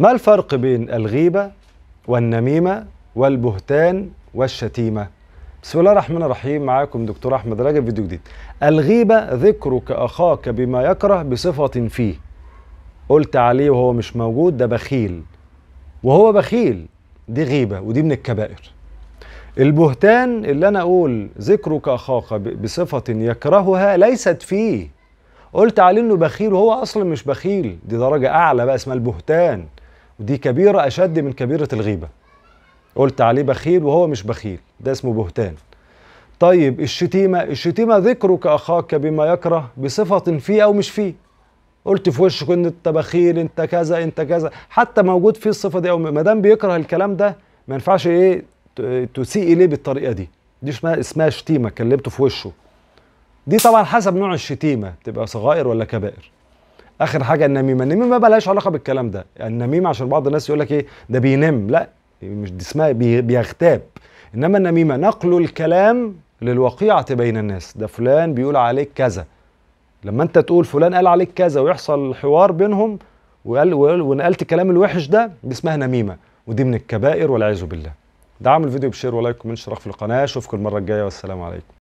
ما الفرق بين الغيبة والنميمة والبهتان والشتيمة بسم الله الرحمن الرحيم معاكم دكتور أحمد رجب فيديو جديد الغيبة ذكرك أخاك بما يكره بصفة فيه قلت عليه وهو مش موجود ده بخيل وهو بخيل دي غيبة ودي من الكبائر البهتان اللي أنا أقول ذكرك أخاك بصفة يكرهها ليست فيه قلت عليه انه بخيل وهو اصلا مش بخيل دي درجه اعلى بقى اسمها البهتان ودي كبيرة أشد من كبيرة الغيبة قلت عليه بخيل وهو مش بخيل ده اسمه بهتان طيب الشتيمة الشتيمة ذكرك أخاك بما يكره بصفة فيه أو مش فيه قلت في وشك ان انت بخيل انت كذا انت كذا حتى موجود فيه الصفه دي او ما دام بيكره الكلام ده ما ينفعش ايه تسيء اليه بالطريقه دي دي اسمها اسمها شتيمه كلمته في وشه دي طبعا حسب نوع الشتيمه تبقى صغائر ولا كبائر اخر حاجه النميمه النميمه بقى لهاش علاقه بالكلام ده يعني النميمه عشان بعض الناس يقول لك ايه ده بينم لا مش دي اسمها بيغتاب انما النميمه نقل الكلام للوقيعه بين الناس ده فلان بيقول عليك كذا لما انت تقول فلان قال عليك كذا ويحصل حوار بينهم وقال ونقلت الكلام الوحش ده دي اسمها نميمه ودي من الكبائر والعياذ بالله ده عامل فيديو بشير ولايك ومن اشتراك في القناه اشوفكم المره الجايه والسلام عليكم